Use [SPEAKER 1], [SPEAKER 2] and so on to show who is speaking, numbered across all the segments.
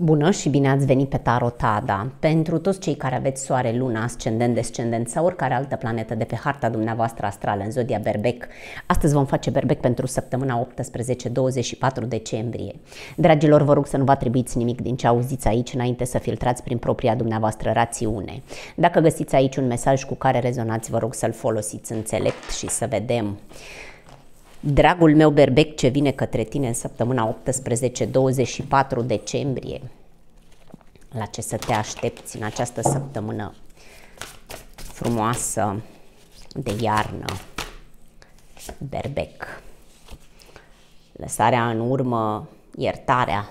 [SPEAKER 1] Bună și bine ați venit pe Tarotada! Pentru toți cei care aveți soare, luna, ascendent, descendent sau oricare altă planetă de pe harta dumneavoastră astrală în zodia Berbec, astăzi vom face Berbec pentru săptămâna 18-24 decembrie. Dragilor, vă rog să nu vă atribuiți nimic din ce auziți aici înainte să filtrați prin propria dumneavoastră rațiune. Dacă găsiți aici un mesaj cu care rezonați, vă rog să-l folosiți înțelept și să vedem. Dragul meu berbec ce vine către tine în săptămâna 18-24 decembrie, la ce să te aștepți în această săptămână frumoasă de iarnă, berbec. Lăsarea în urmă, iertarea.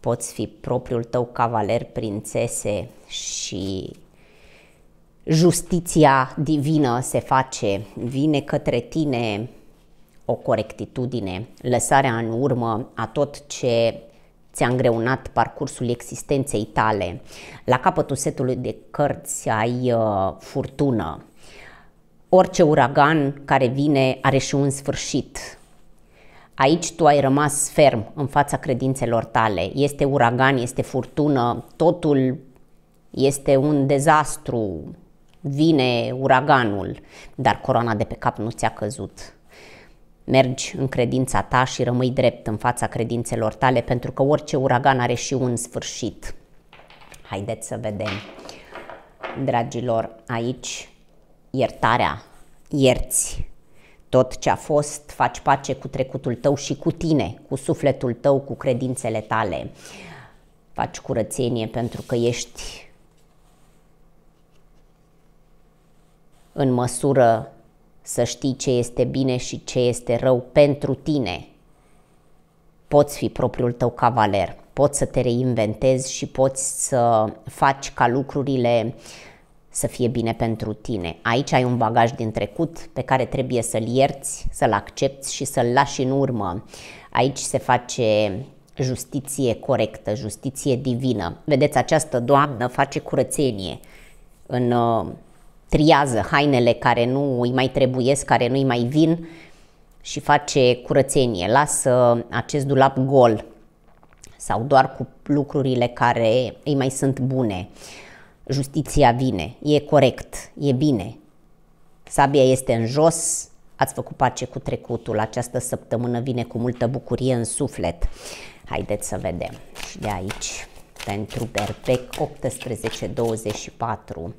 [SPEAKER 1] Poți fi propriul tău cavaler, prințese și justiția divină se face, vine către tine o corectitudine, lăsarea în urmă a tot ce ți-a îngreunat parcursul existenței tale. La capătul setului de cărți ai uh, furtună. Orice uragan care vine are și un sfârșit. Aici tu ai rămas ferm în fața credințelor tale. Este uragan, este furtună, totul este un dezastru, vine uraganul, dar corona de pe cap nu ți-a căzut. Mergi în credința ta și rămâi drept în fața credințelor tale, pentru că orice uragan are și un sfârșit. Haideți să vedem. Dragilor, aici iertarea, ierți tot ce a fost, faci pace cu trecutul tău și cu tine, cu sufletul tău, cu credințele tale. Faci curățenie pentru că ești în măsură să știi ce este bine și ce este rău pentru tine, poți fi propriul tău cavaler, poți să te reinventezi și poți să faci ca lucrurile să fie bine pentru tine. Aici ai un bagaj din trecut pe care trebuie să-l ierți, să-l accepti și să-l lași în urmă. Aici se face justiție corectă, justiție divină. Vedeți, această doamnă face curățenie în uh, triază hainele care nu îi mai trebuiesc, care nu îi mai vin și face curățenie. Lasă acest dulap gol sau doar cu lucrurile care îi mai sunt bune. Justiția vine, e corect, e bine. Sabia este în jos, ați făcut pace cu trecutul. Această săptămână vine cu multă bucurie în suflet. Haideți să vedem. Și de aici, pentru Berbec, 18-24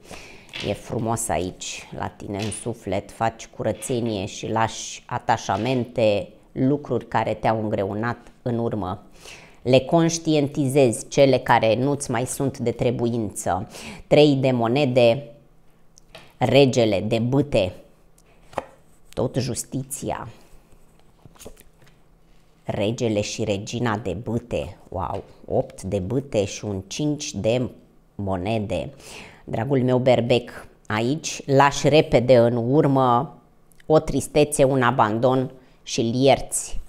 [SPEAKER 1] e frumos aici la tine în suflet, faci curățenie și lași atașamente, lucruri care te-au îngreunat în urmă. Le conștientizezi cele care nu-ți mai sunt de trebuință. Trei de monede, regele de bâte, tot justiția, regele și regina de bâte, wow, opt de bâte și un cinci de monede. Uh, dragul meu berbec aici, lași repede în urmă o tristețe, un abandon și lierți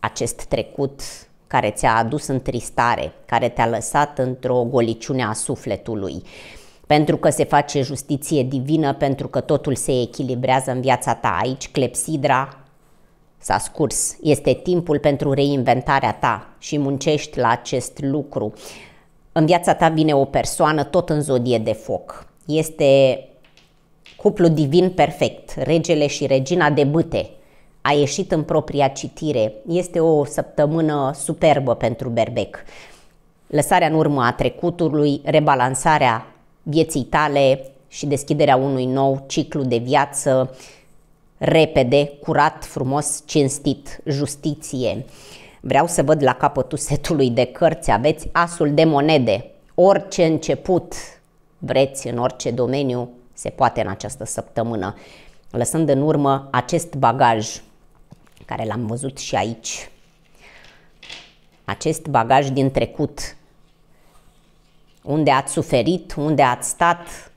[SPEAKER 1] acest trecut care ți-a adus în tristare, care te-a lăsat într-o goliciune a sufletului. Pentru că se face justiție divină, pentru că totul se echilibrează în viața ta aici, clepsidra s-a scurs. Este timpul pentru reinventarea ta și muncești la acest lucru în viața ta vine o persoană tot în zodie de foc. Este cuplu divin perfect, regele și regina de bâte. A ieșit în propria citire. Este o săptămână superbă pentru berbec. Lăsarea în urmă a trecutului, rebalansarea vieții tale și deschiderea unui nou ciclu de viață repede, curat, frumos, cinstit, justiție. Uh, Vreau să văd la capătul setului de cărți, aveți asul de monede. Orice început vreți în orice domeniu se poate în această săptămână, lăsând în urmă acest bagaj care l-am văzut și aici. Acest bagaj din trecut, unde ați suferit, unde ați stat,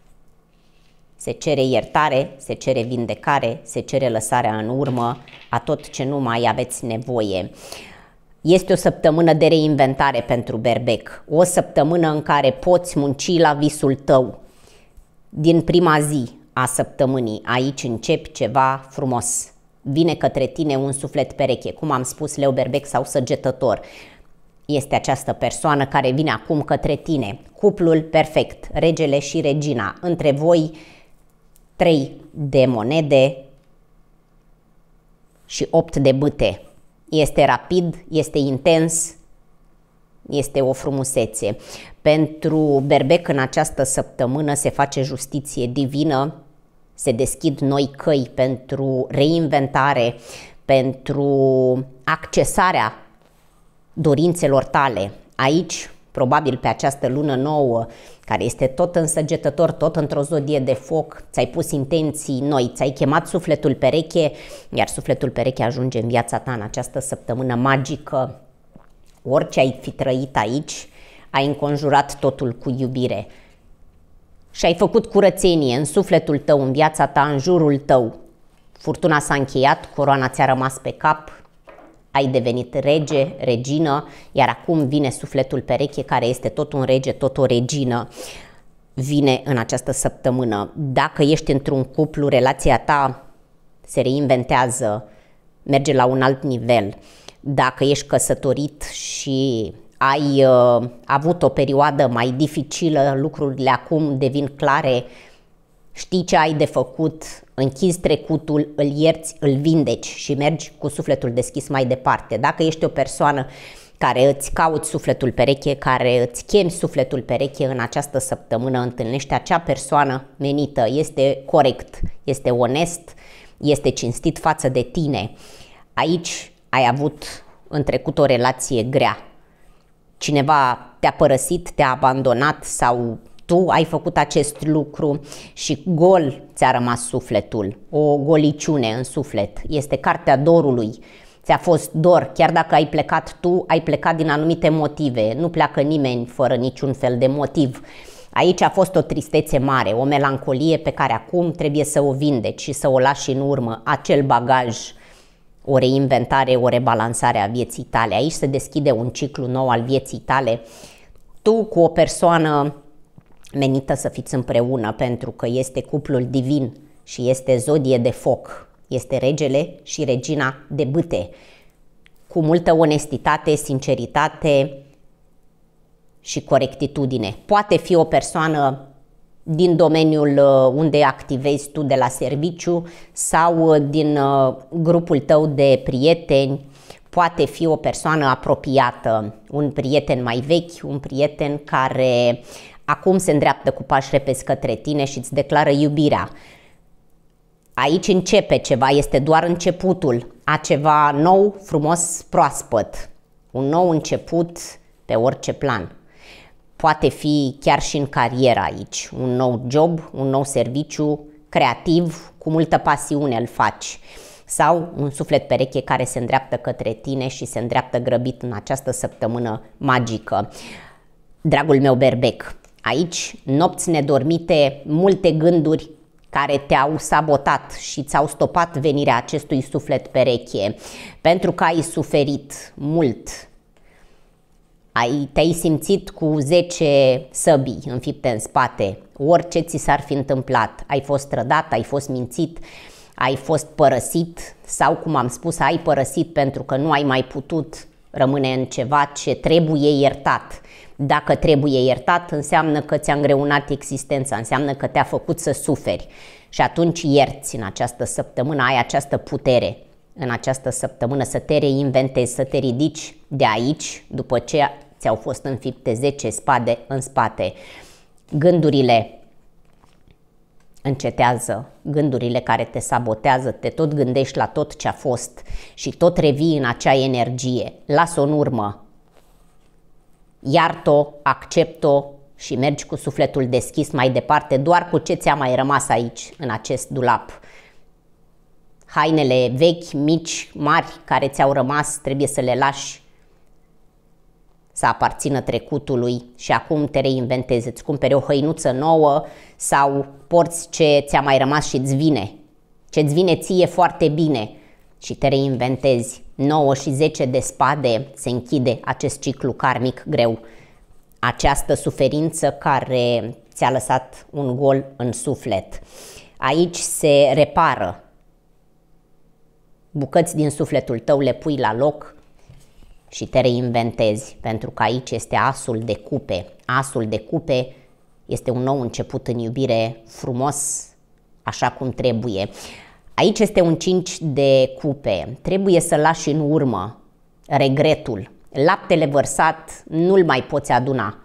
[SPEAKER 1] se cere iertare, se cere vindecare, se cere lăsarea în urmă a tot ce nu mai aveți nevoie. Este o săptămână de reinventare pentru berbec, o săptămână în care poți munci la visul tău. Din prima zi a săptămânii, aici începi ceva frumos. Vine către tine un suflet pereche, cum am spus, leu berbec sau săgetător. Este această persoană care vine acum către tine, cuplul perfect, regele și regina, între voi trei de monede și opt de bâte. Este rapid, este intens, este o frumusețe. Pentru berbec în această săptămână se face justiție divină, se deschid noi căi pentru reinventare, pentru accesarea dorințelor tale. Aici probabil pe această lună nouă, care este tot însăgetător, tot într-o zodie de foc, ți-ai pus intenții noi, ți-ai chemat sufletul pereche, iar sufletul pereche ajunge în viața ta în această săptămână magică. Orice ai fi trăit aici, ai înconjurat totul cu iubire și ai făcut curățenie în sufletul tău, în viața ta, în jurul tău. Furtuna s-a încheiat, coroana ți-a rămas pe cap, ai devenit rege, regină, iar acum vine sufletul pereche care este tot un rege, tot o regină. Vine în această săptămână. Dacă ești într-un cuplu, relația ta se reinventează, merge la un alt nivel. Dacă ești căsătorit și ai uh, avut o perioadă mai dificilă, lucrurile acum devin clare, știi ce ai de făcut, închizi trecutul, îl ierți, îl vindeci și mergi cu sufletul deschis mai departe. Dacă ești o persoană care îți cauți sufletul pereche, care îți chemi sufletul pereche în această săptămână, întâlnește acea persoană menită, este corect, este onest, este cinstit față de tine. Aici ai avut în trecut o relație grea. Cineva te-a părăsit, te-a abandonat sau tu ai făcut acest lucru și gol ți-a rămas sufletul, o goliciune în suflet. Este cartea dorului. Ți-a fost dor, chiar dacă ai plecat tu, ai plecat din anumite motive. Nu pleacă nimeni fără niciun fel de motiv. Aici a fost o tristețe mare, o melancolie pe care acum trebuie să o vindeci și să o lași în urmă, acel bagaj, o reinventare, o rebalansare a vieții tale. Aici se deschide un ciclu nou al vieții tale. Tu cu o persoană menită să fiți împreună pentru că este cuplul divin și este zodie de foc, este regele și regina de bâte, cu multă onestitate, sinceritate și corectitudine. Poate fi o persoană din domeniul uh, unde activezi tu de la serviciu sau uh, din uh, grupul tău de prieteni, poate fi o persoană apropiată, un prieten mai vechi, un prieten care acum se îndreaptă cu pași repezi către tine și îți declară iubirea. Aici începe ceva, este doar începutul a ceva nou, frumos, proaspăt. Un nou început pe orice plan. Poate fi chiar și în carieră aici, un nou job, un nou serviciu creativ, cu multă pasiune îl faci sau un suflet pereche care se îndreaptă către tine și se îndreaptă grăbit în această săptămână magică. Dragul meu berbec, Aici, nopți nedormite, multe gânduri care te-au sabotat și ți-au stopat venirea acestui suflet pereche, pentru că ai suferit mult. Ai, te-ai simțit cu 10 săbii înfipte în spate, orice ți s-ar fi întâmplat, ai fost trădat, ai fost mințit, ai fost părăsit sau, cum am spus, ai părăsit pentru că nu ai mai putut rămâne în ceva ce trebuie iertat dacă trebuie iertat, înseamnă că ți-a îngreunat existența, înseamnă că te-a făcut să suferi. Și atunci ierți în această săptămână, ai această putere în această săptămână să te reinventezi, să te ridici de aici, după ce ți-au fost înfipte 10 spade în spate. Gândurile încetează gândurile care te sabotează, te tot gândești la tot ce a fost și tot revii în acea energie. las o în urmă, iartă-o, accept-o și mergi cu sufletul deschis mai departe, doar cu ce ți-a mai rămas aici, în acest dulap. Hainele vechi, mici, mari, care ți-au rămas, trebuie să le lași să aparțină trecutului și acum te reinventezi, îți cumperi o hăinuță nouă sau porți ce ți-a mai rămas și îți vine, ce îți vine ție foarte bine și te reinventezi. 9 și 10 de spade se închide acest ciclu karmic greu. Această suferință care ți-a lăsat un gol în suflet. Aici se repară bucăți din sufletul tău, le pui la loc și te reinventezi, pentru că aici este asul de cupe. Asul de cupe este un nou început în iubire frumos, așa cum trebuie. Aici este un 5 de cupe. Trebuie să lași în urmă regretul. Laptele vărsat nu-l mai poți aduna.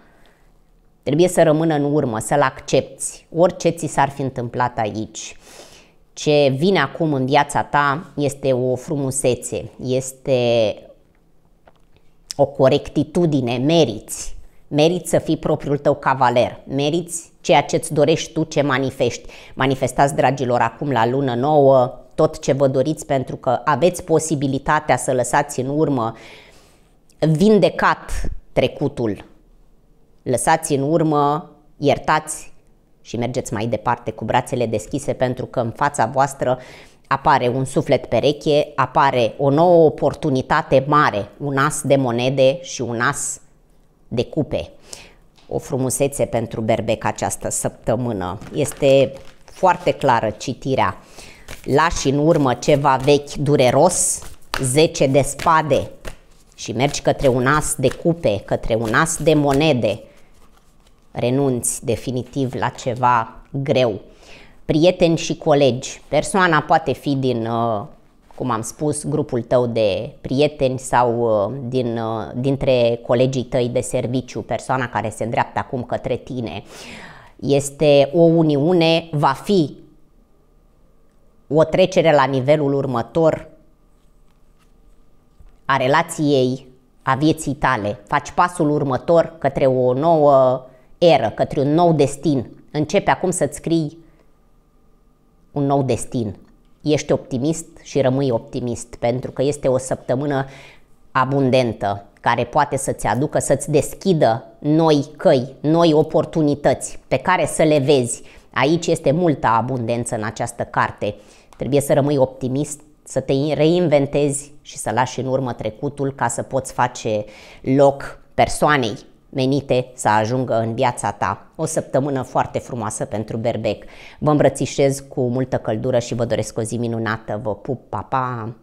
[SPEAKER 1] Trebuie să rămână în urmă, să-l accepti. Orice ți s-ar fi întâmplat aici. Ce vine acum în viața ta este o frumusețe, este o corectitudine, meriți Meriți să fii propriul tău cavaler, meriți ceea ce îți dorești tu, ce manifesti. Manifestați, dragilor, acum la lună nouă tot ce vă doriți pentru că aveți posibilitatea să lăsați în urmă vindecat trecutul. Lăsați în urmă, iertați și mergeți mai departe cu brațele deschise pentru că în fața voastră apare un suflet pereche, apare o nouă oportunitate mare, un as de monede și un as de cupe. O frumusețe pentru berbec această săptămână. Este foarte clară citirea. Lași în urmă ceva vechi dureros, 10 de spade și mergi către un as de cupe, către un as de monede. Renunți definitiv la ceva greu prieteni și colegi. Persoana poate fi din uh, cum am spus, grupul tău de prieteni sau uh, din, uh, dintre colegii tăi de serviciu, persoana care se îndreaptă acum către tine. Este o uniune, va fi o trecere la nivelul următor a relației, a vieții tale. Faci pasul următor către o nouă eră, către un nou destin. Începe acum să-ți scrii un nou destin, ești optimist și rămâi optimist, pentru că este o săptămână abundentă care poate să-ți aducă, să-ți deschidă noi căi, noi oportunități pe care să le vezi. Aici este multă abundență în această carte. Trebuie să rămâi optimist, să te reinventezi și să lași în urmă trecutul ca să poți face loc persoanei menite să ajungă în viața ta. O săptămână foarte frumoasă pentru Berbec. Vă îmbrățișez cu multă căldură și vă doresc o zi minunată. Vă pup, pa, pa!